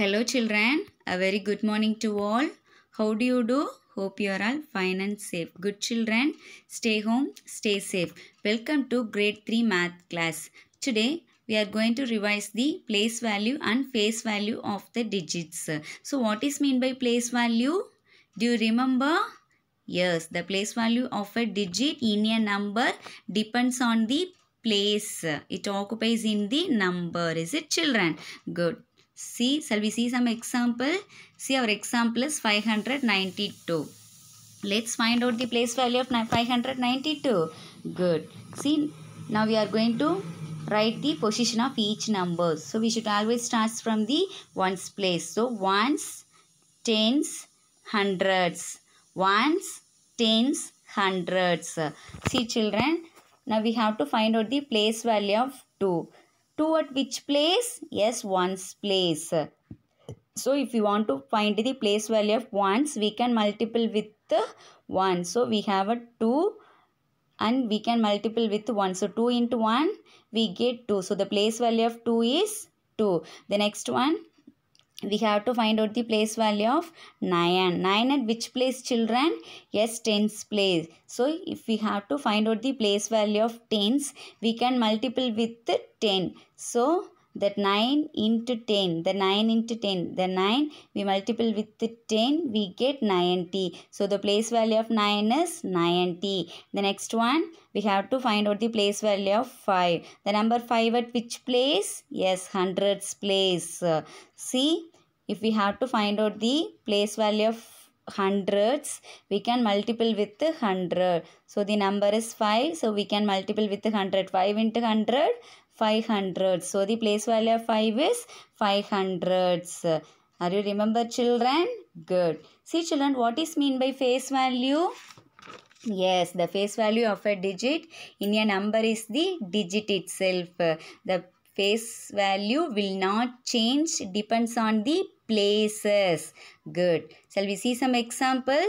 Hello children, a very good morning to all. How do you do? Hope you are all fine and safe. Good children, stay home, stay safe. Welcome to grade 3 math class. Today, we are going to revise the place value and face value of the digits. So, what is mean by place value? Do you remember? Yes, the place value of a digit in a number depends on the place it occupies in the number. Is it children? Good. See, shall we see some example? See our example is 592. Let's find out the place value of 592. Good. See, now we are going to write the position of each number. So, we should always start from the ones place. So, ones, tens, hundreds. Ones, tens, hundreds. See children, now we have to find out the place value of 2 at which place? Yes, one's place. So, if you want to find the place value of ones, we can multiple with 1. So, we have a 2 and we can multiple with 1. So, 2 into 1, we get 2. So, the place value of 2 is 2. The next one, we have to find out the place value of 9. 9 at which place children? Yes, tens place. So, if we have to find out the place value of tens, we can multiple with 10. So, that 9 into 10 the 9 into 10 the 9 we multiply with the 10 we get 90 so the place value of 9 is 90 the next one we have to find out the place value of 5 the number 5 at which place yes hundreds place see if we have to find out the place value of hundreds we can multiply with 100 so the number is 5 so we can multiply with 100 5 into 100 500. So, the place value of 5 is 500. Are you remember children? Good. See children, what is mean by face value? Yes, the face value of a digit in a number is the digit itself. The face value will not change depends on the places. Good. Shall we see some example?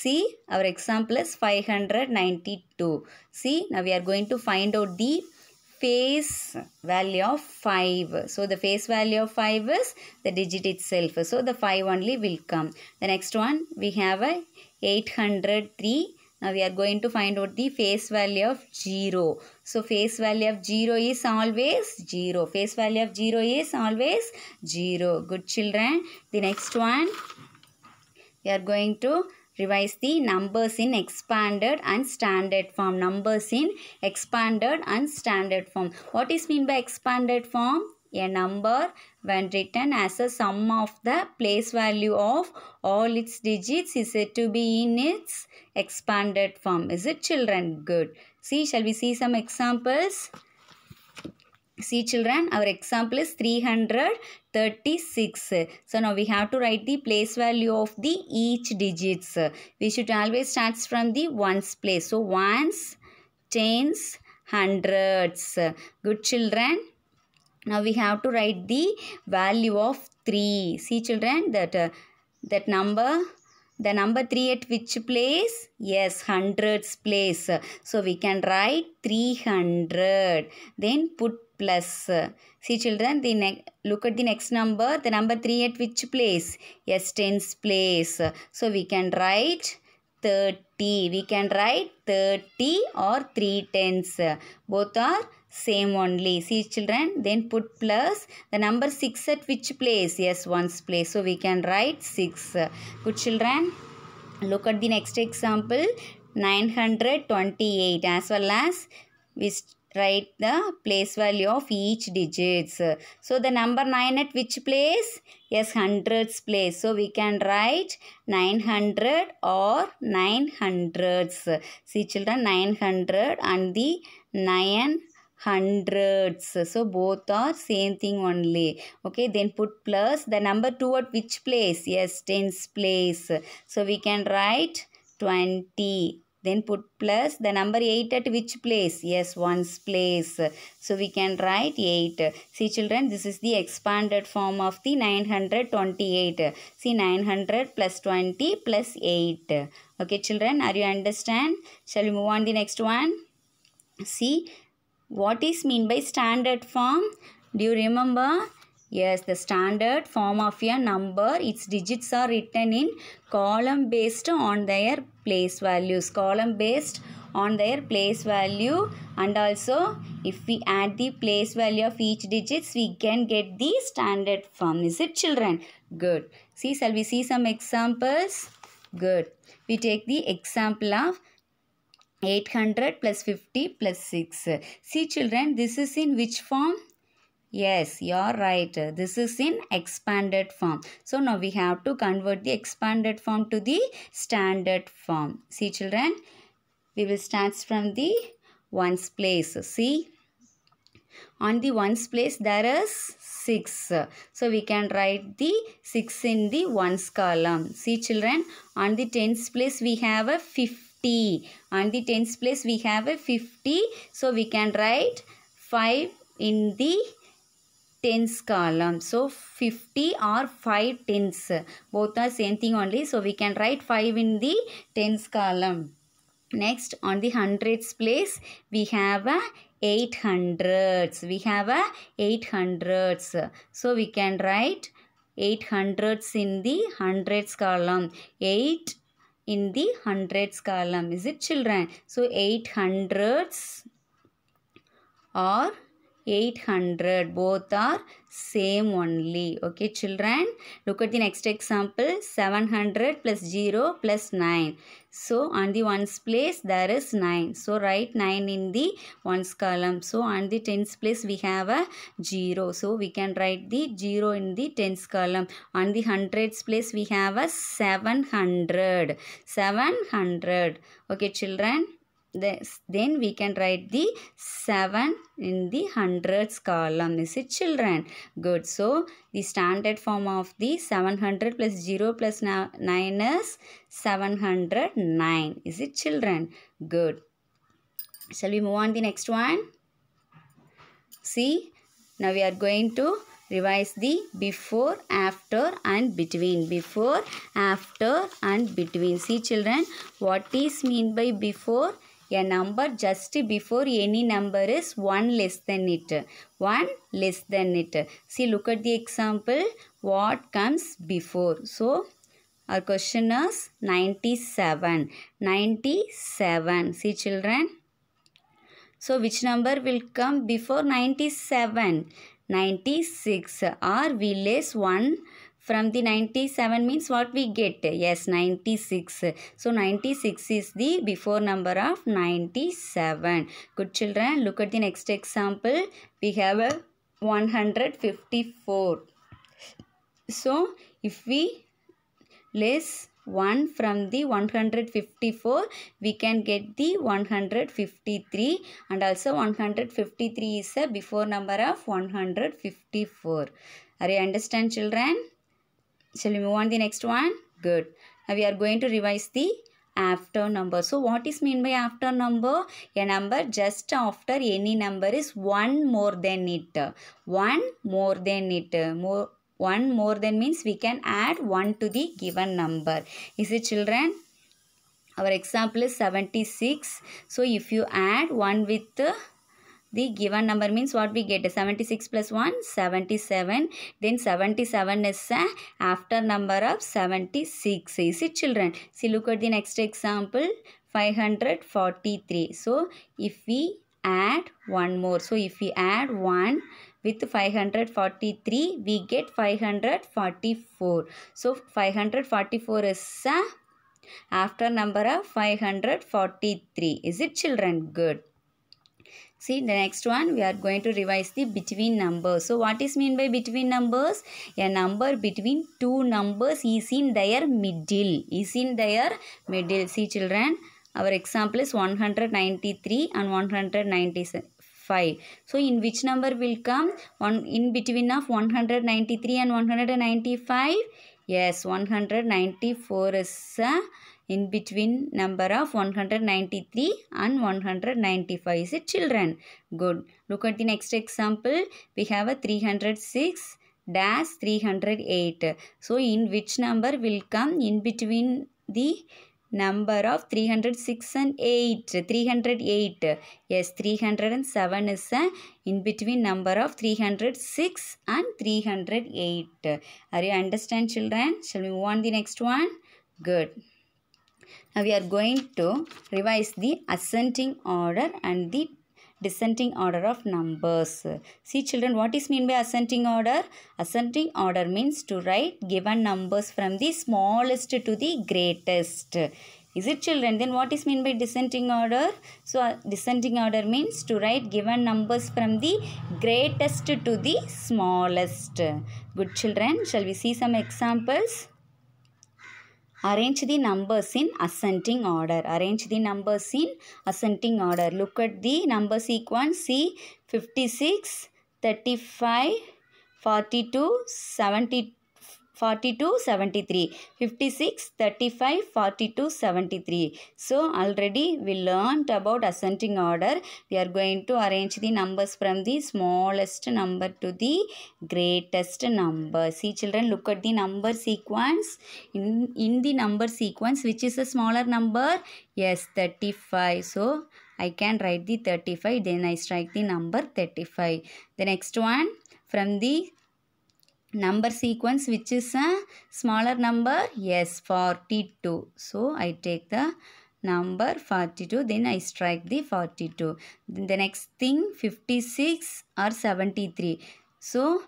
See, our example is 592. See, now we are going to find out the face value of 5. So, the face value of 5 is the digit itself. So, the 5 only will come. The next one, we have a 803. Now, we are going to find out the face value of 0. So, face value of 0 is always 0. Face value of 0 is always 0. Good children. The next one, we are going to Revise the numbers in expanded and standard form. Numbers in expanded and standard form. What is mean by expanded form? A number when written as a sum of the place value of all its digits is said to be in its expanded form. Is it children? Good. See, shall we see some examples? See children, our example is 336. So now we have to write the place value of the each digits. We should always start from the ones place. So ones, tens, hundreds. Good children. Now we have to write the value of 3. See children that, uh, that number the number 3 at which place? Yes, hundreds place. So we can write 300. Then put plus. See children, the look at the next number. The number 3 at which place? Yes, tens place. So we can write 30. We can write 30 or 3 tens. Both are same only see children then put plus the number 6 at which place yes ones place so we can write 6 good children look at the next example 928 as well as we write the place value of each digits so the number 9 at which place yes hundreds place so we can write 900 or 900s see children 900 and the 9 hundreds so both are same thing only okay then put plus the number two at which place yes tens place so we can write 20 then put plus the number 8 at which place yes ones place so we can write 8 see children this is the expanded form of the 928 see 900 plus 20 plus 8 okay children are you understand shall we move on the next one see what is mean by standard form? Do you remember? Yes, the standard form of a number, its digits are written in column based on their place values. Column based on their place value and also if we add the place value of each digits, we can get the standard form. Is it children? Good. See, shall we see some examples? Good. We take the example of 800 plus 50 plus 6. See children, this is in which form? Yes, you are right. This is in expanded form. So now we have to convert the expanded form to the standard form. See children, we will start from the ones place. See, on the ones place there is 6. So we can write the 6 in the ones column. See children, on the tens place we have a 50. 50. On the tens place we have a 50. So we can write 5 in the tens column. So 50 or 5 tens. Both are same thing only. So we can write 5 in the tens column. Next on the hundreds place we have a 800s. We have a 800s. So we can write 800s in the hundreds column. 8 in the hundreds column is it children so 800s hundreds are 800 both are same only okay children look at the next example 700 plus 0 plus 9 so on the ones place there is 9 so write 9 in the ones column so on the tens place we have a 0 so we can write the 0 in the tens column on the hundreds place we have a 700 700 okay children this, then we can write the 7 in the hundreds column. Is it children? Good. So, the standard form of the 700 plus 0 plus 9 is 709. Is it children? Good. Shall we move on the next one? See, now we are going to revise the before after and between before after and between see children what is mean by before a number just before any number is 1 less than it. 1 less than it. See, look at the example. What comes before? So, our question is 97. 97. See, children. So, which number will come before 97? 96 or we less 1 from the 97 means what we get yes 96 so 96 is the before number of 97 good children look at the next example we have a 154 so if we less 1 from the 154 we can get the 153 and also 153 is a before number of 154 are you understand children Shall we move on the next one? Good. Now we are going to revise the after number. So what is mean by after number? A number just after any number is one more than it. One more than it. More one more than means we can add one to the given number. Is it children? Our example is 76. So if you add 1 with the given number means what we get 76 plus 1 77 then 77 is a uh, after number of 76 is it children see look at the next example 543 so if we add one more so if we add one with 543 we get 544 so 544 is a uh, after number of 543 is it children good See the next one we are going to revise the between numbers. So what is mean by between numbers? A number between two numbers is in their middle. Is in their middle. See children our example is 193 and one hundred ninety five. So, in which number will come? One in between of 193 and 195? Yes, 194 is a in between number of 193 and 195 is children good look at the next example we have a 306 dash 308 so in which number will come in between the number of 306 and 8 308 yes 307 is a in between number of 306 and 308 are you understand children shall we move on the next one good now we are going to revise the ascending order and the descending order of numbers. See children, what is mean by ascending order? Ascending order means to write given numbers from the smallest to the greatest. Is it children? Then what is mean by descending order? So uh, descending order means to write given numbers from the greatest to the smallest. Good children, shall we see some examples? arrange the numbers in ascending order arrange the numbers in ascending order look at the number sequence see 56 35 42 72 42, 73, 56, 35, 42, 73. So already we learnt about ascending order. We are going to arrange the numbers from the smallest number to the greatest number. See children look at the number sequence. In, in the number sequence which is a smaller number? Yes 35. So I can write the 35 then I strike the number 35. The next one from the number sequence which is a smaller number yes 42 so i take the number 42 then i strike the 42 the next thing 56 or 73 so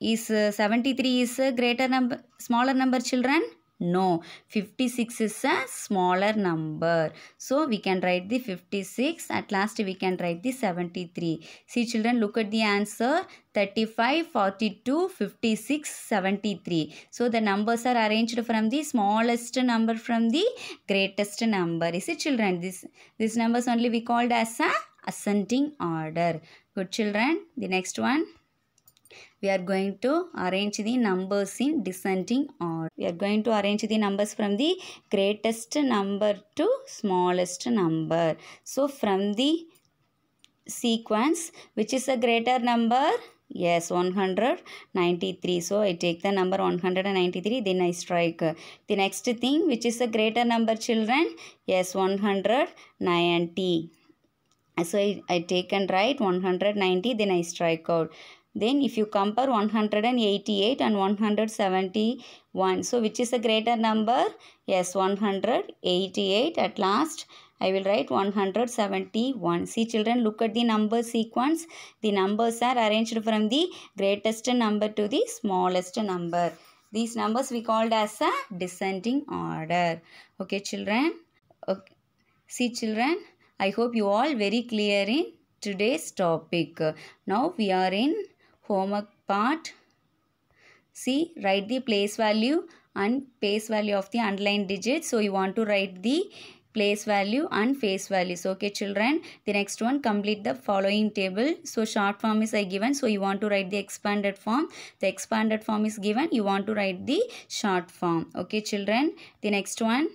is uh, 73 is a greater number smaller number children no, 56 is a smaller number. So, we can write the 56. At last, we can write the 73. See children, look at the answer. 35, 42, 56, 73. So, the numbers are arranged from the smallest number from the greatest number. You see children, this, this numbers only we called as a ascending order. Good children, the next one we are going to arrange the numbers in descending order. We are going to arrange the numbers from the greatest number to smallest number. So from the sequence which is a greater number Yes, 193. So, I take the number 193, then I strike. The next thing, which is a greater number, children? Yes, 190. So, I, I take and write 190, then I strike out. Then if you compare 188 and 171, so which is a greater number? Yes, 188 at last. I will write 171. See children, look at the number sequence. The numbers are arranged from the greatest number to the smallest number. These numbers we called as a descending order. Okay children. Okay. See children, I hope you all very clear in today's topic. Now we are in homework part. See, write the place value and face value of the underlined digits. So, you want to write the place value and face values. Okay, children. The next one, complete the following table. So, short form is given. So, you want to write the expanded form. The expanded form is given. You want to write the short form. Okay, children. The next one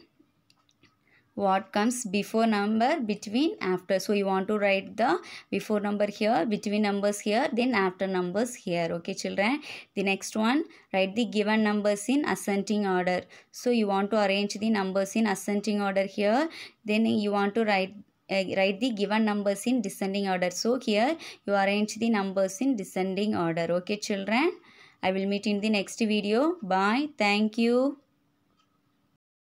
what comes before number between after so you want to write the before number here between numbers here then after numbers here okay children the next one write the given numbers in ascending order so you want to arrange the numbers in ascending order here then you want to write uh, write the given numbers in descending order so here you arrange the numbers in descending order okay children i will meet in the next video bye thank you